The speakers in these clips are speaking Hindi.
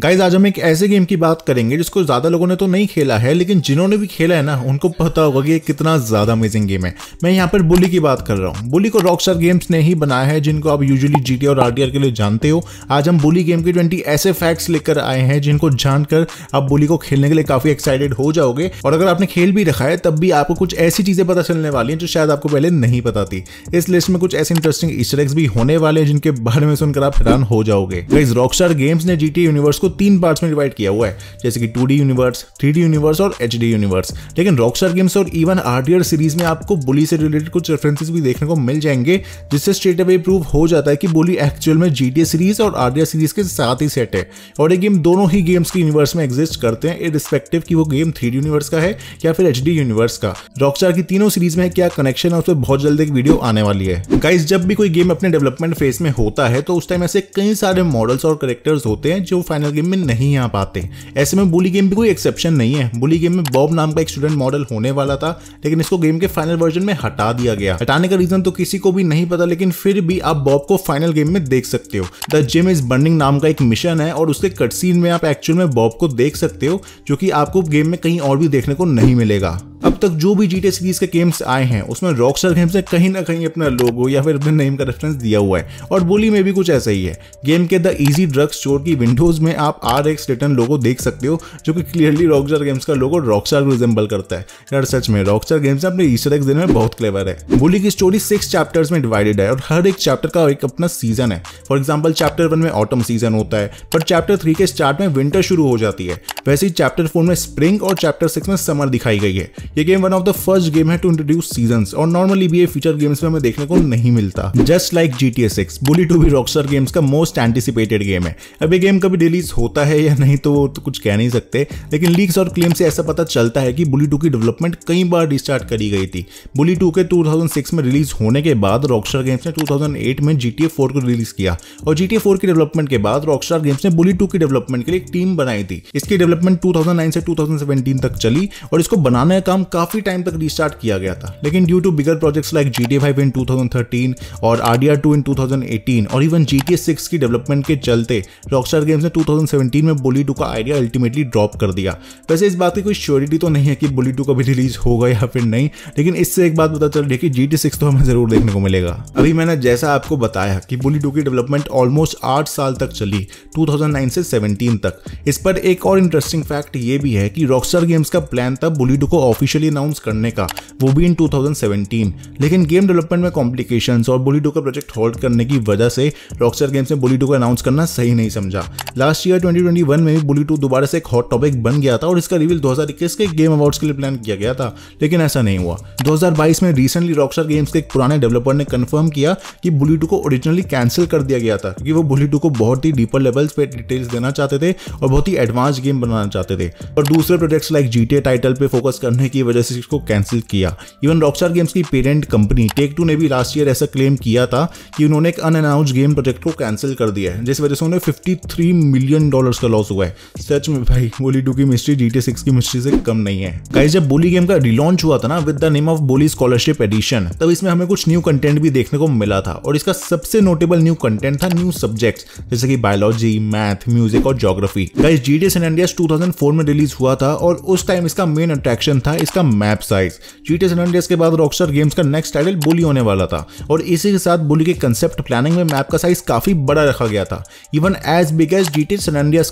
गाइज आज हम एक ऐसे गेम की बात करेंगे जिसको ज़्यादा लोगों ने तो नहीं खेला है लेकिन जिन्होंने भी खेला है ना उनको पता होगा कि ये कितना ज़्यादा अमेजिंग गेम है मैं यहाँ पर बुली की बात कर रहा हूँ बुली को रॉकस्टार गेम्स ने ही बनाया है जिनको आप यूजुअली जी और आर के लिए जानते हो आज हम बुली गेम के ट्वेंटी ऐसे फैक्ट्स लेकर आए हैं जिनको जानकर आप बुली को खेलने के लिए काफ़ी एक्साइटेड हो जाओगे और अगर आपने खेल भी रखा है तब भी आपको कुछ ऐसी चीज़ें पता चलने वाली हैं जो शायद आपको पहले नहीं पता थी इस लिस्ट में कुछ ऐसे इंटरेस्टिंग स्ट्रेक्स भी होने वाले हैं जिनके बारे में सुनकर आप हैरान हो जाओगे गाइज रॉकस्टार गेम्स ने जी यूनिवर्स को इसको तीन पार्ट्स में डिवाइड किया हुआ है जैसे कि टू यूनिवर्स थ्री यूनिवर्स और एच यूनिवर्स लेकिन रॉकस्टार गेम्स और इवन आर सीरीज में आपको बोली से रिलेटेड कुछ रेफरेंसेज भी देखने को मिल जाएंगे जिससे स्टेट अवे प्रूव हो जाता है कि बोली एक्चुअल में जी सीरीज और आर सीरीज के साथ ही सेट है और ये गेम दोनों ही गेम्स के यूनिवर्स में एग्जिस्ट करते हैं इरिस्पेक्टिव कि वो गेम थ्री यूनिवर्स का है या फिर एच यूनिवर्स का रॉकस्टार की तीनों सीरीज में क्या कनेक्शन है उस पर बहुत जल्द एक वीडियो आने वाली है गाइज जब भी कोई गेम अपने डेवलपमेंट फेज में होता है तो उस टाइम ऐसे कई सारे मॉडल्स और करेक्टर्स होते हैं जो फाइनल गेम में नहीं आ पाते ऐसे में बुली गेम भी कोई एक्सेप्शन नहीं है बुली गेम में बॉब नाम का एक स्टूडेंट मॉडल होने वाला था लेकिन इसको गेम के फाइनल वर्जन में हटा दिया गया हटाने का रीजन तो किसी को भी नहीं पता लेकिन फिर भी आप बॉब को फाइनल गेम में देख सकते हो द जिम इज बर्निंग नाम का एक मिशन है और उसके कटसीन में आप एक्चुअल में बॉब को देख सकते हो जो कि आपको गेम में कहीं और भी देखने को नहीं मिलेगा अब तक जो भी जी सीरीज के गेम्स आए हैं उसमें रॉकस्टार गेम्स ने कहीं ना कहीं अपना लोगो या फिर अपने नेम का रेफरेंस दिया हुआ है और बोली में भी कुछ ऐसा ही है गेम के द इजी ड्रग्स स्टोर की विंडोज में आप आर एक्स रिटर्न लोगो देख सकते हो जो कि क्लियरली रॉकस्टार गेम्स का लोगो रॉकस्टार को रिजेंबल करता है यार सच में रॉकस्टार गेम्स अपने ईस्टर एक्स दिन में बहुत क्लेवर है बोली की स्टोरी सिक्स चैप्टर्स में डिवाइडेड है और हर एक चैप्टर का एक अपना सीजन है फॉर एग्जाम्पल चैप्टर वन में ऑटम सीजन होता है पर चैप्टर थ्री के स्टार्ट में विंटर शुरू हो जाती है वैसे ही चैप्टर फोर में स्प्रिंग और चैप्टर सिक्स में समर दिखाई गई है ये game one of the first game है टू इंट्रोड्यूस सीजन और नॉर्मली भी ये फीचर गेम्स में हमें देखने को नहीं मिलता just like G T six Bully two भी रॉक्सर गेम्स का मोस्ट एंटिसिपेटेड गेम है अब ये गेम कभी रिलीज होता है या नहीं तो वो तो कुछ कह नहीं सकते लेकिन लीक्स और क्लेम से ऐसा पता चलता है कि बुली टू की डेवलपमेंट कई बार रिस्टार्ट करी गई थी बुली टू के सिक्स में रिलीज होने के बाद रॉक्सर गेम्स ने एट में जी टी को रिलीज किया और जी टी की डेवलपमेंट के बाद रॉकस्टार गेम्स ने बुली टू की डेवलपमेंट के लिए एक टीम बनाई थी इसकी डेवलपमेंट नाइन से सेवेंटीन तक चली और इसको बनाने का काम काफी टाइम तक रिस्टार्ट किया गया था लेकिन due to bigger projects like G T five in two thousand thirteen और R D R two in two thousand eighteen और इवन जी टी सिक्स की डेवलपमेंट के चलते रॉकस्टार गेम्स ने टू थाउजेंड सेवेंटीन में बुली टू का आइडिया अल्टीमेटली ड्रॉप कर दिया वैसे इस बात की कोई श्योरिटी तो नहीं है कि बुली टू कभी रिलीज होगा या फिर नहीं लेकिन इससे एक बात पता चल रही है कि जी टी सिक्स तो हमें जरूर देखने को मिलेगा अभी मैंने जैसा आपको बताया कि बुली टू की डेवलपमेंट ऑलमोस्ट आठ साल तक चली 2009 से 17 तक इस पर एक और इंटरेस्टिंग फैक्ट ये भी है कि रॉकस्टार गेम्स का प्लान था बुली टू को ऑफिस ऑफिशियली अनाउंस करने का वो भी इन 2017 लेकिन गेम डेवलपमेंट में कॉम्प्लिकेशंस और बुलीडो का प्रोजेक्ट होल्ड करने की वजह से रॉकस्टार गेम्स ने बुलीडो को अनाउंस करना सही नहीं समझा लास्ट ईयर 2021 में भी बुलीडो दोबारा से एक हॉट टॉपिक बन गया था और इसका रिवील दो के गेम अवार्ड्स के लिए प्लान किया गया था लेकिन ऐसा नहीं हुआ दो में रिसेंटली रॉकस्टार गेम्स के एक पुराने डेवलपर ने कन्फर्म किया कि बुलीडो को ओरिजिनली कैंसिल कर दिया गया था क्योंकि वो बुलीडो को बहुत ही डीपर लेवल्स पे डिटेल्स देना चाहते थे और बहुत ही एडवांस गेम बनाना चाहते थे और दूसरे प्रोजेक्ट्स लाइक जीटे टाइटल पे फोकस करने की की वजह से इसको कैंसिल किया इवन रॉकस्टार गेम्स की पेरेंट कंपनी टेक टू ने भी लास्ट ईयर ऐसा क्लेम किया था कि उन्होंने एक अनअनाउंस गेम प्रोजेक्ट को कैंसिल कर दिया है जिस वजह से उन्हें फिफ्टी मिलियन डॉलर का लॉस हुआ है सच में भाई बोली टू की मिस्ट्री जी टी सिक्स की मिस्ट्री से कम नहीं है गाइस जब बोली गेम का रिलॉन्च हुआ था ना with the name of Bully scholarship edition तब इसमें हमें कुछ न्यू कंटेंट भी देखने को मिला था और इसका सबसे नोटेबल न्यू कंटेंट था न्यू सब्जेक्ट जैसे कि बायोलॉजी मैथ म्यूजिक और geography guys G T India two में रिलीज हुआ था और उस टाइम इसका मेन अट्रैक्शन था इसका मैप साइज चीटर्स एंड के बाद रॉकस्टार गेम्स का नेक्स्ट टाइटल बुली होने वाला था और इसी के साथ बुली के कंसेप्ट प्लानिंग में मैप का साइज काफी बड़ा रखा गया था even as big as G T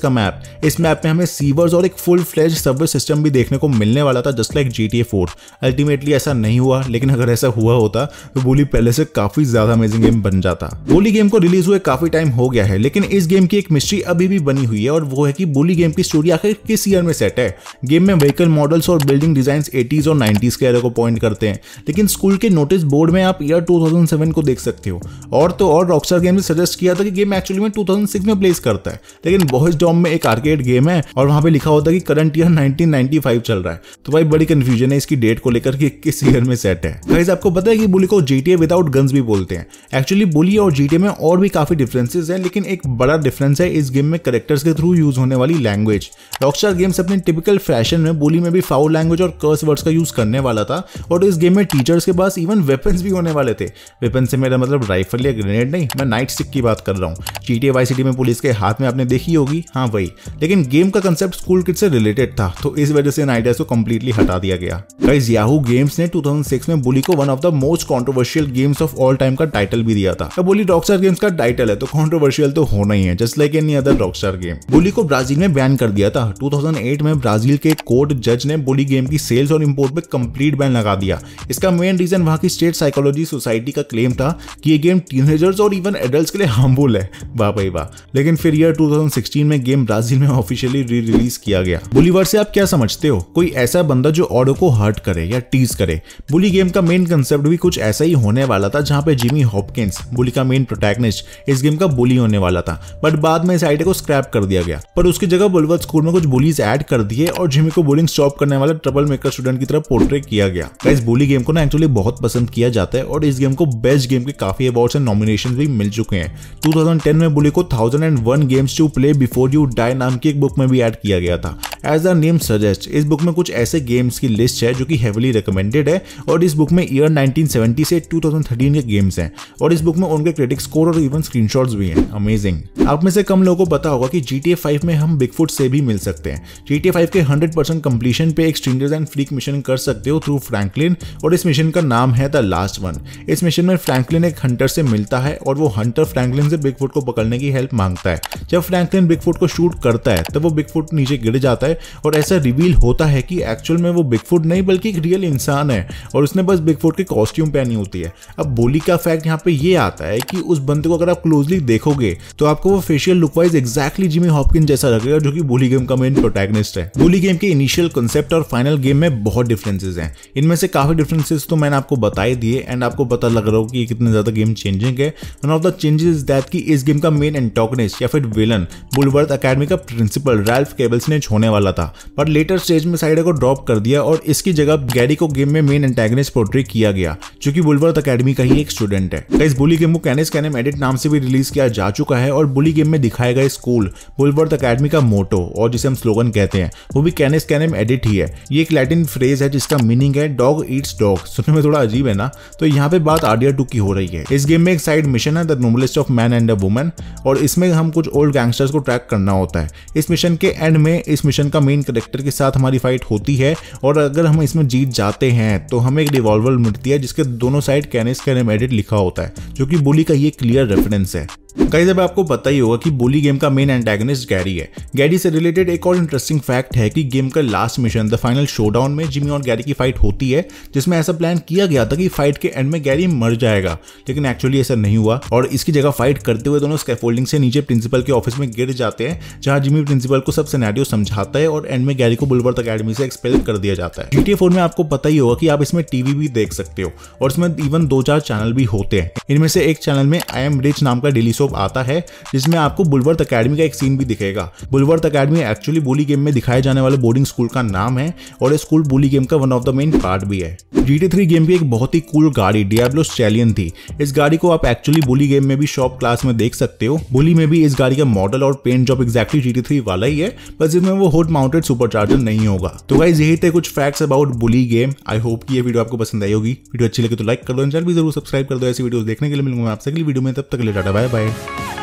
का मैप इस मैप में हमें सीवर्स और एक फुल फ्लेज सर्वे सिस्टम भी देखने को मिलने वाला था just like G T ultimately ऐसा नहीं हुआ लेकिन अगर ऐसा हुआ होता तो बुली पहले से काफी ज्यादा अमेजिंग गेम बन जाता बुली गेम को रिलीज हुए काफी टाइम हो गया है लेकिन इस गेम की एक मिस्ट्री अभी भी बनी हुई है और वो है कि बुली गेम की स्टोरी आखिर किस ईयर में सेट है गेम में व्हीकल मॉडल्स और बिल्डिंग डिजाइन रेफरेंस एटीज और नाइन्टीज के एरे को पॉइंट करते हैं लेकिन स्कूल के नोटिस बोर्ड में आप ईयर टू को देख सकते हो और तो और रॉकस्टार गेम ने सजेस्ट किया था कि गेम एक्चुअली में टू में प्लेस करता है लेकिन बॉयज डॉम में एक आर्केड गेम है और वहां पे लिखा होता है कि करंट ईयर नाइनटीन चल रहा है तो भाई बड़ी कंफ्यूजन है इसकी डेट को लेकर कि किस ईयर में सेट है गाइस आपको पता है कि बुली को जीटीए विदाउट गन्स भी बोलते हैं एक्चुअली बुली और जीटीए में और भी काफी डिफरेंसेस हैं लेकिन एक बड़ा डिफरेंस है इस गेम में करेक्टर्स के थ्रू यूज होने वाली लैंग्वेज रॉकस्टार गेम्स अपने टिपिकल फैशन में बोली में भी फाउल लैंग्वेज और कर्स कर्स वर्ड्स का यूज़ करने वाला था और इस गेम में टीचर्स के पास इवन वेपन्स भी होने वाले थे वेपन से मेरा मतलब राइफल या ग्रेनेड नहीं मैं नाइट स्टिक की बात कर रहा हूँ चीटी वाई सिटी में पुलिस के हाथ में आपने देखी होगी हाँ वही लेकिन गेम का कंसेप्ट स्कूल किट से रिलेटेड था तो इस वजह से इन आइडियाज को कम्प्लीटली हटा दिया गया गाइज याहू गेम्स ने 2006 में बुली को one of the most controversial games of all time का टाइटल भी दिया था बुली रॉकस्टार गेम्स का टाइटल है तो कॉन्ट्रोवर्शियल तो होना ही है just like any other Rockstar game Bully को ब्राजील में बैन कर दिया था 2008 में ब्राजील के कोर्ट जज ने बुली गेम की सेल सेल्स और इम्पोर्ट पर कंप्लीट बैन लगा दिया इसका मेन रीजन वहाँ की स्टेट साइकोलॉजी सोसाइटी का क्लेम था कि ये गेम टीनेजर्स और इवन एडल्ट के लिए हार्मुल है वाह भाई वाह लेकिन फिर ईयर 2016 में गेम ब्राजील में ऑफिशियली री रिलीज किया गया बुलीवर से आप क्या समझते हो कोई ऐसा बंदा जो ऑडो को हर्ट करे या टीज करे बुली गेम का मेन कंसेप्ट भी कुछ ऐसा ही होने वाला था जहां पे जिमी हॉपकिंस बुली का मेन प्रोटैगनिस्ट इस गेम का बुली होने वाला था बट बाद में इस आइडिया को स्क्रैप कर दिया गया पर उसकी जगह बुलवर स्कूल में कुछ बुलीज ऐड कर दिए और जिमी को बुलिंग स्टॉप करने वाला ट्रबल मेकर का स्टूडेंट की तरह पोर्ट्रे किया गया इस बोली गेम को ना एक्चुअली बहुत पसंद किया जाता है और इस गेम को बेस्ट गेम के काफी अवार्ड्स एंड नॉमिनेशन भी मिल चुके हैं 2010 में बोली को 1001 games to play before you die नाम की एक बुक में भी एड किया गया था एज द नेम सजेस्ट इस बुक में कुछ ऐसे गेम्स की लिस्ट है जो कि हेवली रिकमेंडेड है और इस बुक में ईयर 1970 से 2013 के गेम्स हैं और इस बुक में उनके क्रेडिट स्कोर और इवन स्क्रीनशॉट्स भी हैं अमेजिंग आप में से कम लोगों को पता होगा कि GTA 5 में हम बिगफुट से भी मिल सकते हैं GTA 5 के 100% परसेंट कंप्लीशन पे एक स्ट्रेंजर्स एंड फ्लिक मिशन कर सकते हो थ्रू फ्रैंकलिन और इस मिशन का नाम है द लास्ट वन इस मिशन में फ्रैंकलिन एक हंटर से मिलता है और वो हंटर फ्रैंकलिन से बिगफुट को पकड़ने की हेल्प मांगता है जब फ्रैंकलिन बिगफुट को शूट करता है तब वो बिगफुट नीचे गिर जाता है और ऐसा रिवील होता है कि एक्चुअल में वो बिगफुट नहीं बल्कि एक रियल इंसान है और उसने बस बिग फुट की कॉस्ट्यूम पहनी होती है अब बोली का फैक्ट यहाँ पे ये आता है कि उस बंदे को अगर आप क्लोजली देखोगे तो आपको वो facial look wise exactly Jimmy Hopkins जैसा लगेगा जो कि बोली गेम का मेन प्रोटेगनिस्ट है बोली गेम के इनिशियल कंसेप्ट और फाइनल गेम में में बहुत डिफरेंसेज हैं इनमें से काफ़ी डिफरेंसेज तो मैंने आपको बताई दिए एंड आपको पता लग रहा हो कि कितने ज़्यादा गेम चेंजिंग है one of the changes is that कि इस गेम का मेन एंटोगनिस्ट या फिर विलन बुलवर्थ अकेडमी का प्रिंसिपल रैल्फ केबल्स ने छोने वाला था पर लेटर स्टेज में साइड को ड्रॉप कर दिया और इसकी जगह गैरी को गेम में मेन एंटेगनिस्ट पोर्ट्री किया गया जो कि बुलवर्थ अकेडमी का ही एक स्टूडेंट है इस बुली गेम को कैनिस कैनम एडिट नाम से भी रिलीज किया जा चुका है और बुली गेम में दिखाए गए स्कूल बुलवर्थ अकेडमी का मोटो और जिसे हम स्लोगन कहते हैं वो भी कैनिस कैनम एडिट ही है ये एक लैटिन लैटिन फ्रेज है जिसका मीनिंग है डॉग ईट्स डॉग सुनने में थोड़ा अजीब है ना तो यहाँ पे बात आर्डिया टू की हो रही है इस गेम में एक साइड मिशन है the noblest of man and a woman और इसमें हम कुछ ओल्ड गैंगस्टर्स को ट्रैक करना होता है इस मिशन के एंड में इस मिशन का मेन करेक्टर के साथ हमारी फाइट होती है और अगर हम इसमें जीत जाते हैं तो हमें एक रिवॉल्वर मिलती है जिसके दोनों साइड कैनिस कैनम लिखा होता है जो कि बोली का ये क्लियर रेफरेंस है गाइज अब आपको पता ही होगा कि बोली गेम का मेन एंटेगनिस्ट गैरी है गैरी से रिलेटेड एक और इंटरेस्टिंग फैक्ट है कि गेम का last mission the final showdown में जिमी और गैरी की फाइट होती है जिसमें ऐसा प्लान किया गया था कि फाइट के एंड में गैरी मर जाएगा लेकिन एक्चुअली ऐसा नहीं हुआ और इसकी जगह फाइट करते हुए दोनों स्कैफोल्डिंग से नीचे प्रिंसिपल के ऑफिस में गिर जाते हैं जहां जिमी प्रिंसिपल को सब सिनेरियो समझाता है और एंड में गैरी को बुलबर्थ अकेडमी से एक्सपेल कर दिया जाता है जीटीए फोर में आपको पता ही होगा कि आप इसमें टीवी भी देख सकते हो और इसमें इवन दो चार चैनल भी होते हैं इनमें से एक चैनल में आई एम रिच नाम का डेली शो शॉप आता है जिसमें आपको बुलवर्थ अकेडमी का एक सीन भी दिखेगा Bullworth Academy actually Bully game में दिखाए जाने वाले बोर्डिंग स्कूल का नाम है और ये स्कूल बोली गेम का one of the main part भी है जी थ्री गेम की एक बहुत ही कूल गाड़ी डियाब्लो चैलियन थी इस गाड़ी को आप एक्चुअली बोली गेम में भी शॉप क्लास में देख सकते हो बोली में भी इस गाड़ी का मॉडल और paint job exactly G three वाला ही है बस इसमें वो होट माउंटेड सुपर चार्जर नहीं होगा तो गाइज यही थे कुछ facts about Bully game I hope कि ये वीडियो आपको पसंद आई होगी वीडियो अच्छी लगे तो लाइक कर दो चैनल भी जरूर सब्सक्राइब कर दो ऐसी वीडियो देखने के लिए मिलूंगा आपसे अगली वीडियो में तब तक ले टाटा बाय बाय Bye.